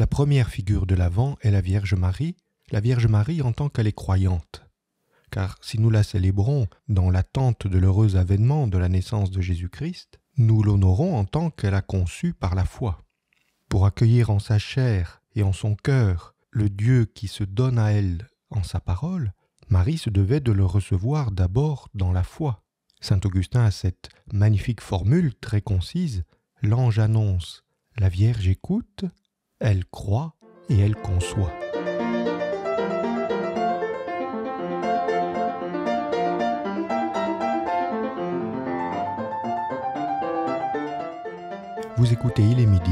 La première figure de l'Avent est la Vierge Marie, la Vierge Marie en tant qu'elle est croyante. Car si nous la célébrons dans l'attente de l'heureux avènement de la naissance de Jésus-Christ, nous l'honorons en tant qu'elle a conçu par la foi. Pour accueillir en sa chair et en son cœur le Dieu qui se donne à elle en sa parole, Marie se devait de le recevoir d'abord dans la foi. Saint Augustin a cette magnifique formule très concise L'ange annonce, la Vierge écoute, elle croit et elle conçoit. Vous écoutez Il est midi,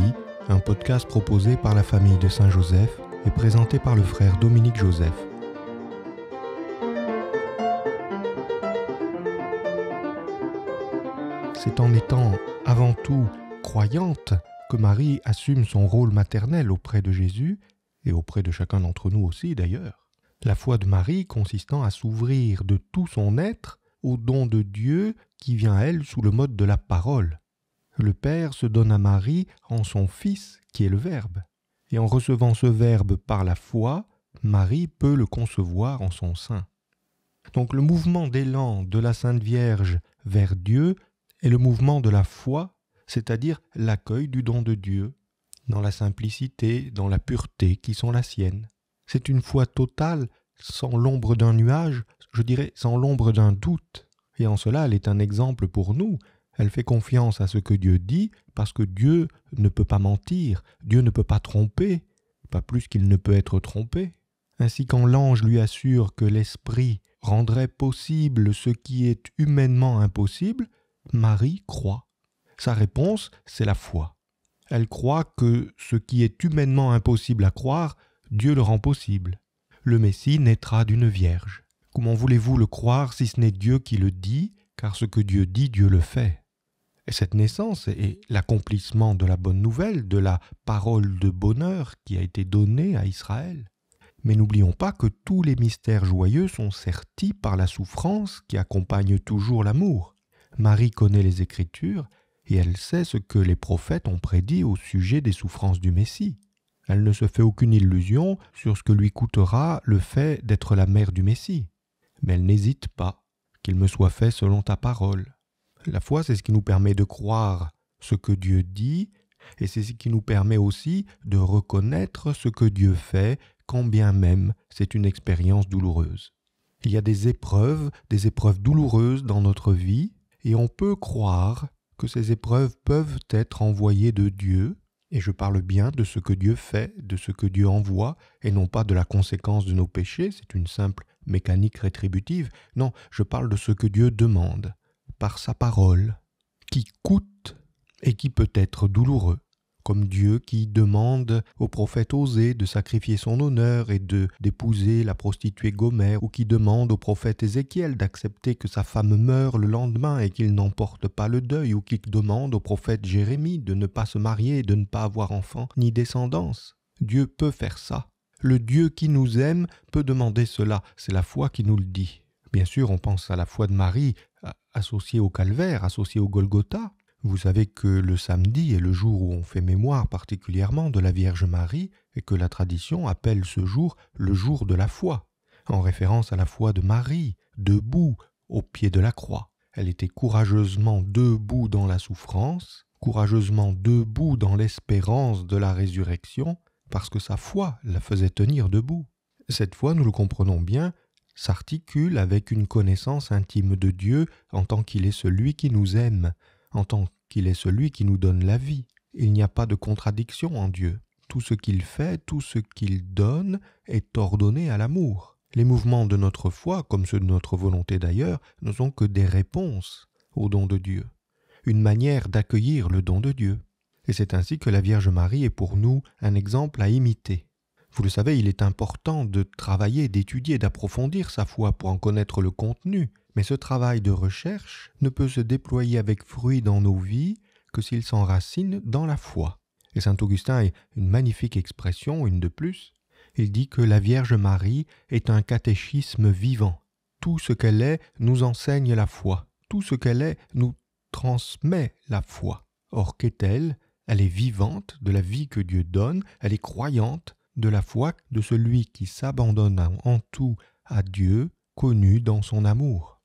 un podcast proposé par la famille de Saint-Joseph et présenté par le frère Dominique Joseph. C'est en étant avant tout croyante que Marie assume son rôle maternel auprès de Jésus, et auprès de chacun d'entre nous aussi d'ailleurs. La foi de Marie consistant à s'ouvrir de tout son être au don de Dieu qui vient à elle sous le mode de la parole. Le Père se donne à Marie en son Fils qui est le Verbe. Et en recevant ce Verbe par la foi, Marie peut le concevoir en son sein. Donc le mouvement d'élan de la Sainte Vierge vers Dieu est le mouvement de la foi c'est-à-dire l'accueil du don de Dieu, dans la simplicité, dans la pureté qui sont la sienne. C'est une foi totale, sans l'ombre d'un nuage, je dirais sans l'ombre d'un doute. Et en cela, elle est un exemple pour nous. Elle fait confiance à ce que Dieu dit, parce que Dieu ne peut pas mentir, Dieu ne peut pas tromper, pas plus qu'il ne peut être trompé. Ainsi quand l'ange lui assure que l'Esprit rendrait possible ce qui est humainement impossible, Marie croit. Sa réponse, c'est la foi. Elle croit que ce qui est humainement impossible à croire, Dieu le rend possible. Le Messie naîtra d'une vierge. Comment voulez-vous le croire si ce n'est Dieu qui le dit, car ce que Dieu dit, Dieu le fait Et cette naissance est l'accomplissement de la bonne nouvelle, de la parole de bonheur qui a été donnée à Israël. Mais n'oublions pas que tous les mystères joyeux sont certis par la souffrance qui accompagne toujours l'amour. Marie connaît les Écritures, et elle sait ce que les prophètes ont prédit au sujet des souffrances du Messie. Elle ne se fait aucune illusion sur ce que lui coûtera le fait d'être la mère du Messie. Mais elle n'hésite pas, qu'il me soit fait selon ta parole. La foi, c'est ce qui nous permet de croire ce que Dieu dit, et c'est ce qui nous permet aussi de reconnaître ce que Dieu fait, quand bien même c'est une expérience douloureuse. Il y a des épreuves, des épreuves douloureuses dans notre vie, et on peut croire que ces épreuves peuvent être envoyées de Dieu, et je parle bien de ce que Dieu fait, de ce que Dieu envoie, et non pas de la conséquence de nos péchés, c'est une simple mécanique rétributive, non, je parle de ce que Dieu demande, par sa parole, qui coûte et qui peut être douloureux comme Dieu qui demande au prophète Osée de sacrifier son honneur et de d'épouser la prostituée Gomère, ou qui demande au prophète Ézéchiel d'accepter que sa femme meure le lendemain et qu'il n'emporte pas le deuil, ou qui demande au prophète Jérémie de ne pas se marier, et de ne pas avoir enfant ni descendance. Dieu peut faire ça. Le Dieu qui nous aime peut demander cela, c'est la foi qui nous le dit. Bien sûr, on pense à la foi de Marie, associée au calvaire, associée au Golgotha, vous savez que le samedi est le jour où on fait mémoire particulièrement de la Vierge Marie et que la tradition appelle ce jour le jour de la foi, en référence à la foi de Marie, debout au pied de la croix. Elle était courageusement debout dans la souffrance, courageusement debout dans l'espérance de la résurrection, parce que sa foi la faisait tenir debout. Cette foi, nous le comprenons bien, s'articule avec une connaissance intime de Dieu en tant qu'il est celui qui nous aime, en tant qu'il est celui qui nous donne la vie. Il n'y a pas de contradiction en Dieu. Tout ce qu'il fait, tout ce qu'il donne est ordonné à l'amour. Les mouvements de notre foi, comme ceux de notre volonté d'ailleurs, ne sont que des réponses au don de Dieu, une manière d'accueillir le don de Dieu. Et c'est ainsi que la Vierge Marie est pour nous un exemple à imiter. Vous le savez, il est important de travailler, d'étudier, d'approfondir sa foi pour en connaître le contenu mais ce travail de recherche ne peut se déployer avec fruit dans nos vies que s'il s'enracine dans la foi. Et Saint Augustin est une magnifique expression, une de plus. Il dit que la Vierge Marie est un catéchisme vivant. Tout ce qu'elle est nous enseigne la foi. Tout ce qu'elle est nous transmet la foi. Or qu'est-elle Elle est vivante de la vie que Dieu donne, elle est croyante de la foi de celui qui s'abandonne en tout à Dieu, connu dans son amour.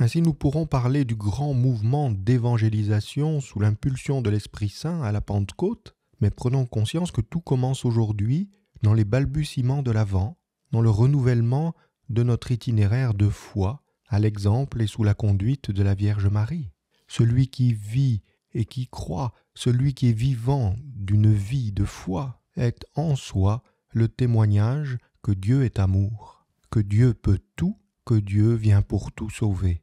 Ainsi nous pourrons parler du grand mouvement d'évangélisation sous l'impulsion de l'Esprit Saint à la Pentecôte, mais prenons conscience que tout commence aujourd'hui dans les balbutiements de l'avant, dans le renouvellement de notre itinéraire de foi, à l'exemple et sous la conduite de la Vierge Marie. Celui qui vit et qui croit, celui qui est vivant d'une vie de foi, est en soi le témoignage que Dieu est amour, que Dieu peut tout, que Dieu vient pour tout sauver.